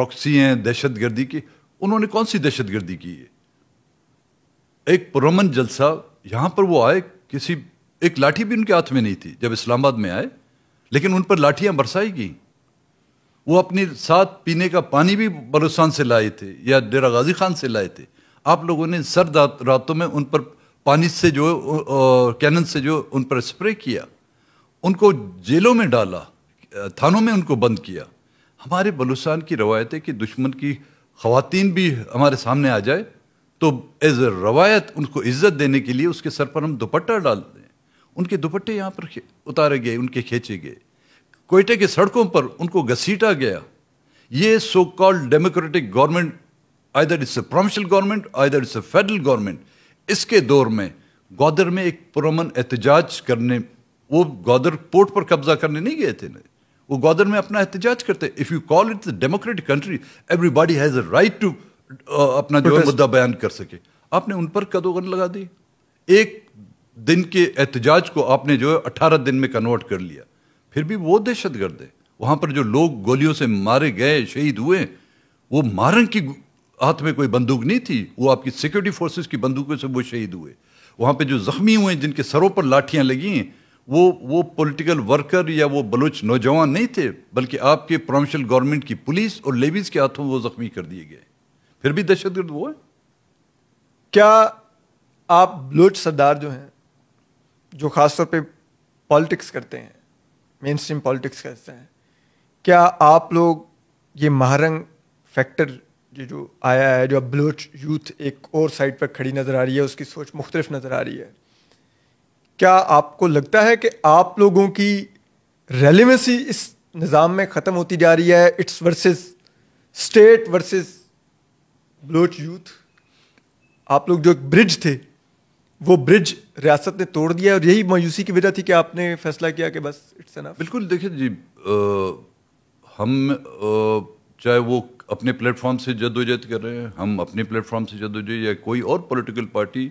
proxy हैं दहशत गर्दी की उन्होंने कौन सी दहशत गर्दी की है एक पुरमन जलसा यहाँ पर वो आए किसी एक लाठी भी उनके हाथ में नहीं थी जब इस्लामाबाद में आए लेकिन उन पर लाठियाँ बरसाई गई वो अपने साथ पीने का पानी भी बलोस्तान से लाए थे या डेरा गाजी खान से लाए थे आप लोगों ने सर रातों में उन पर पानी से जो कैनन से जो उन पर स्प्रे किया उनको जेलों में डाला थानों में उनको बंद किया हमारे बलुस्तान की रवायत है कि दुश्मन की खातन भी हमारे सामने आ जाए तो एज ए रवायत उनको इज्जत देने के लिए उसके सर पर हम दुपट्टा डाल दें उनके दुपट्टे यहाँ पर उतारे गए उनके खींचे गए कोयटे के सड़कों पर उनको घसीटा गया ये so called democratic government either it's a provincial government either it's a federal government इसके दौर में गौदर में एक पुरमन एहतजाज करने वो गौदर पोर्ट पर कब्जा करने नहीं गए थे ना वो ग्वादर में अपना एहतजाज करते हैं if you call it the democratic country everybody has a right to अपना जो है मुद्दा बयान कर सके आपने उन पर कदोगन लगा दी एक दिन के एहतजाज को आपने जो है अट्ठारह दिन में कन्वर्ट कर लिया फिर भी वो दहशत गर्द है वहाँ पर जो लोग गोलियों से मारे गए शहीद हुए वो मारन की हाथ में कोई बंदूक नहीं थी वो आपकी सिक्योरिटी फोर्सेस की बंदूकों से वो शहीद हुए वहाँ पे जो जख्मी हुए जिनके सरों पर लाठियाँ लगी हैं वो वो पॉलिटिकल वर्कर या वो बलूच नौजवान नहीं थे बल्कि आपके प्रोविंशियल गवर्नमेंट की पुलिस और लेबीज के हाथों वो जख्मी कर दिए गए फिर भी दहशतगर्द वो है क्या आप बलूच सरदार जो हैं जो खासतौर पे पॉलिटिक्स करते हैं मेन स्ट्रीम पॉलिटिक्स करते हैं क्या आप लोग ये महारंग फैक्टर जो जो आया है जो अब बलोच यूथ एक और साइड पर खड़ी नज़र आ रही है उसकी सोच मुख्तलिफ नज़र आ रही है क्या आपको लगता है कि आप लोगों की रेलिवेंसी इस निज़ाम में ख़त्म होती जा रही है it's versus state versus Baloch youth आप लोग जो एक ब्रिज थे वो ब्रिज रियासत ने तोड़ दिया और यही मायूसी की वजह थी कि आपने फैसला किया कि बस इट्स एनफ बिल्कुल देखिए जी आ, हम चाहे वो अपने प्लेटफॉर्म से जद्दोजहद कर रहे हैं हम अपने प्लेटफॉर्म से जदोजहद या कोई और पॉलिटिकल पार्टी